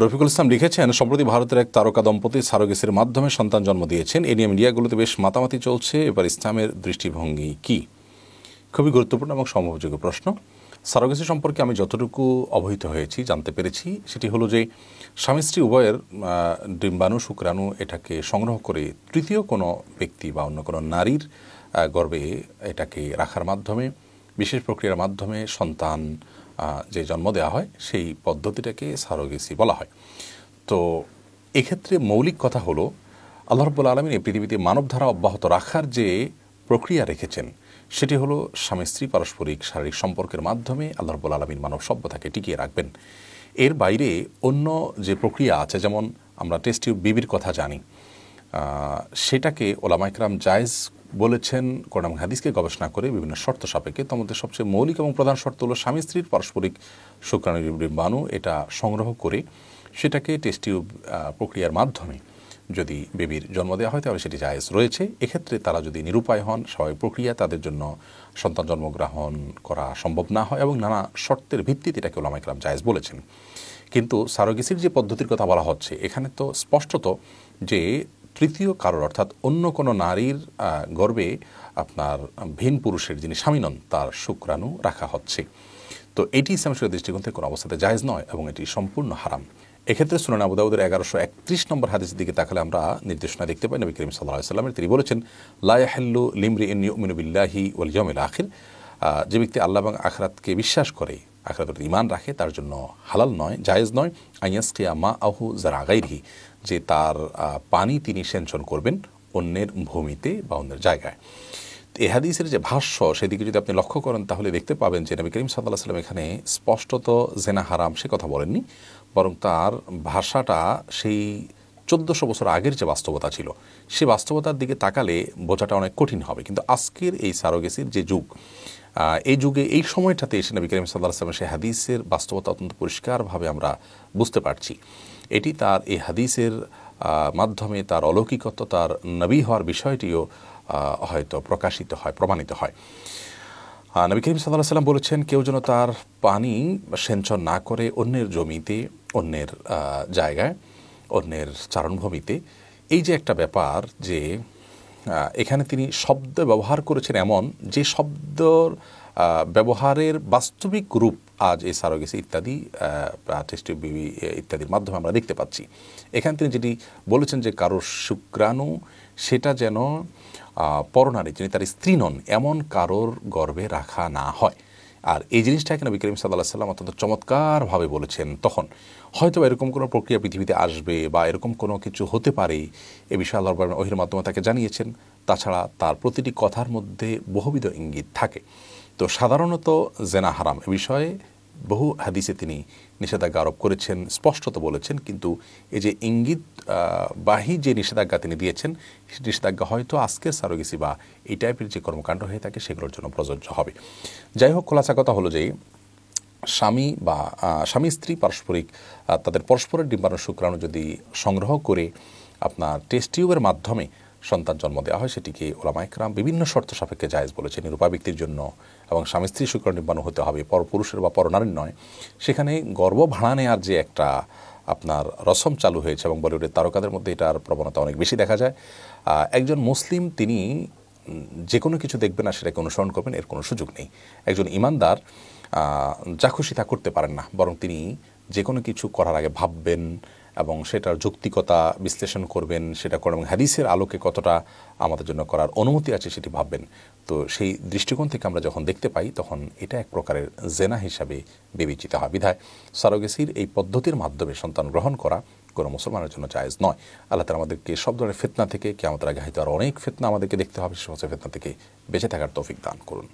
রফিকুল ইসলাম লিখেছেন সম্প্রতি ভারতের এক তারকা দম্পতি সারোগেসির মাধ্যমে সন্তান জন্ম দিয়েছেন এ নিয়ে মিডিয়াগুলোতে বেশ মাতামাতি চলছে এবার ইসলামের দৃষ্টিভঙ্গি কি খুবই গুরুত্বপূর্ণ এবং সম্ভবযোগ্য প্রশ্ন সারোগেসি সম্পর্কে আমি যতটুকু অবহিত হয়েছি জানতে পেরেছি সেটি হলো যে স্বামী স্ত্রী উভয়ের ডিম্বাণু শুক্রাণু এটাকে সংগ্রহ করে তৃতীয় কোনো ব্যক্তি বা অন্য কোনো নারীর গর্বে এটাকে রাখার মাধ্যমে বিশেষ প্রক্রিয়ার মাধ্যমে সন্তান যে জন্ম দেওয়া হয় সেই পদ্ধতিটাকে সারোগেসি বলা হয় তো এক্ষেত্রে মৌলিক কথা হলো আল্লাহ রব্বুল আলমিন এই পৃথিবীতে মানবধারা অব্যাহত রাখার যে প্রক্রিয়া রেখেছেন সেটি হলো স্বামী স্ত্রী পারস্পরিক শারীরিক সম্পর্কের মাধ্যমে আল্লাহ রব্বুল আলমিন মানব সভ্যতাকে টিকিয়ে রাখবেন এর বাইরে অন্য যে প্রক্রিয়া আছে যেমন আমরা টেস্টিউ বিবির কথা জানি সেটাকে ওলামাইকরাম জায়েজ বলেছেন কোরআন হাদিসকে গবেষণা করে বিভিন্ন শর্ত সাপেক্ষে তোমাদের সবচেয়ে মৌলিক এবং প্রধান শর্ত হলো স্বামী স্ত্রীর পারস্পরিক বাণু এটা সংগ্রহ করে সেটাকে টেস্টিউব প্রক্রিয়ার মাধ্যমে যদি বেবির জন্ম দেওয়া হয় তাহলে সেটি জায়েজ রয়েছে এক্ষেত্রে তারা যদি নিরুপায় হন স্বাভাবিক প্রক্রিয়া তাদের জন্য সন্তান জন্মগ্রহণ করা সম্ভব না হয় এবং নানা শর্তের ভিত্তিতে এটাকে ওলামাইকরাম জায়েজ বলেছেন কিন্তু সারোগেসির যে পদ্ধতির কথা বলা হচ্ছে এখানে তো স্পষ্টত যে তৃতীয় কারোর অর্থাৎ অন্য কোনো নারীর গর্বে আপনার ভিন পুরুষের যিনি স্বামী নন তার শুক্রাণু রাখা হচ্ছে তো এটি ইসলামের দৃষ্টিকোণ থেকে কোনো অবস্থাতে জায়জ নয় এবং এটি সম্পূর্ণ হারাম এক্ষেত্রে সুনান আবুদাউদের এগারোশো একত্রিশ নম্বর হাদিসের দিকে তাকালে আমরা নির্দেশনা দেখতে পাই নবী করিম সাল্লাহ সাল্লামের তিনি বলেছেন লাইহেল্লু লিমরি ইন ইউমিনুবিল্লাহি ওয়ালিয়মিল আখির যে ব্যক্তি আল্লাহ এবং আখরাতকে বিশ্বাস করে আখরাত প্রতি ইমান রাখে তার জন্য হালাল নয় জায়েজ নয় আইয়াসকিয়া মা আহু জারাগাইরি যে তার পানি তিনি সেঞ্চন করবেন অন্যের ভূমিতে বা অন্যের জায়গায় এহাদিসের যে ভাষ্য সেদিকে যদি আপনি লক্ষ্য করেন তাহলে দেখতে পাবেন যে নবী করিম সাল্লাহ সাল্লাম এখানে স্পষ্টত জেনা হারাম সে কথা বলেননি বরং তার ভাষাটা সেই চোদ্দোশো বছর আগের যে বাস্তবতা ছিল সে বাস্তবতার দিকে তাকালে বোঝাটা অনেক কঠিন হবে কিন্তু আজকের এই সারোগেসির যে যুগ এই যুগে এই সময়টাতে এসে নবী করিম সাল্লাহ আসলামের সেই হাদিসের বাস্তবতা অত্যন্ত পরিষ্কারভাবে আমরা বুঝতে পারছি এটি তার এই হাদিসের মাধ্যমে তার অলৌকিকত্ব তার নবী হওয়ার বিষয়টিও হয়তো প্রকাশিত হয় প্রমাণিত হয় নবী করিম সাল্লাহ সাল্লাম বলেছেন কেউ যেন তার পানি সেঞ্চন না করে অন্যের জমিতে অন্যের জায়গায় অন্যের চারণভূমিতে এই যে একটা ব্যাপার যে এখানে তিনি শব্দ ব্যবহার করেছেন এমন যে শব্দর ব্যবহারের বাস্তবিক রূপ আজ এই সারোগেসি ইত্যাদি টেস্টিভ বিবি ইত্যাদির মাধ্যমে আমরা দেখতে পাচ্ছি এখানে তিনি যেটি বলেছেন যে কারোর শুক্রাণু সেটা যেন পরনারী যিনি তার স্ত্রী নন এমন কারোর গর্ভে রাখা না হয় আর এই জিনিসটা এখানে বিক্রিম সাদাল্লাহ সাল্লাম অত্যন্ত চমৎকারভাবে বলেছেন তখন হয়তো এরকম কোনো প্রক্রিয়া পৃথিবীতে আসবে বা এরকম কোনো কিছু হতে পারে এ বিষয়ে আল্লাহর ওহির মাধ্যমে তাকে জানিয়েছেন তাছাড়া তার প্রতিটি কথার মধ্যে বহুবিধ ইঙ্গিত থাকে তো সাধারণত জেনা হারাম এ বিষয়ে বহু হাদিসে তিনি নিষেধাজ্ঞা আরোপ করেছেন স্পষ্টত বলেছেন কিন্তু এই যে ইঙ্গিত বাহি যে নিষেধাজ্ঞা তিনি দিয়েছেন নিষেধাজ্ঞা হয়তো আজকে সারোগেসি বা এই টাইপের যে কর্মকাণ্ড হয়ে থাকে সেগুলোর জন্য প্রযোজ্য হবে যাই হোক খোলাসা কথা হলো যে স্বামী বা স্বামী স্ত্রী পারস্পরিক তাদের পরস্পরের ডিম্বাণু শুক্রাণু যদি সংগ্রহ করে আপনার টেস্টিউবের মাধ্যমে সন্তান জন্ম দেওয়া হয় সেটিকে ওলামাইকরাম বিভিন্ন শর্ত সাপেক্ষে জায়েজ বলেছে নিরূপা ব্যক্তির জন্য এবং স্বামী স্ত্রী শুক্রাণু ডিম্বাণু হতে হবে পর পুরুষের বা পরনারীর নয় সেখানে গর্ব ভাড়া নেওয়ার যে একটা আপনার রসম চালু হয়েছে এবং বলিউডের তারকাদের মধ্যে এটার প্রবণতা অনেক বেশি দেখা যায় একজন মুসলিম তিনি যে কোনো কিছু দেখবেন আর সেটাকে অনুসরণ করবেন এর কোনো সুযোগ নেই একজন ইমানদার যা খুশি তা করতে পারেন না বরং তিনি যে কোনো কিছু করার আগে ভাববেন এবং সেটার যৌক্তিকতা বিশ্লেষণ করবেন সেটা করবেন হাদিসের আলোকে কতটা আমাদের জন্য করার অনুমতি আছে সেটি ভাববেন তো সেই দৃষ্টিকোণ থেকে আমরা যখন দেখতে পাই তখন এটা এক প্রকারের জেনা হিসাবে বিবেচিত হয় বিধায় সারোগেসির এই পদ্ধতির মাধ্যমে সন্তান গ্রহণ করা কোনো মুসলমানের জন্য জায়েজ নয় আল্লাহ তালা আমাদেরকে সব ধরনের ফেতনা থেকে কে আমাদের আগে হয়তো আর অনেক ফেতনা আমাদেরকে দেখতে হবে সে ফেতনা থেকে বেঁচে থাকার তৌফিক দান করুন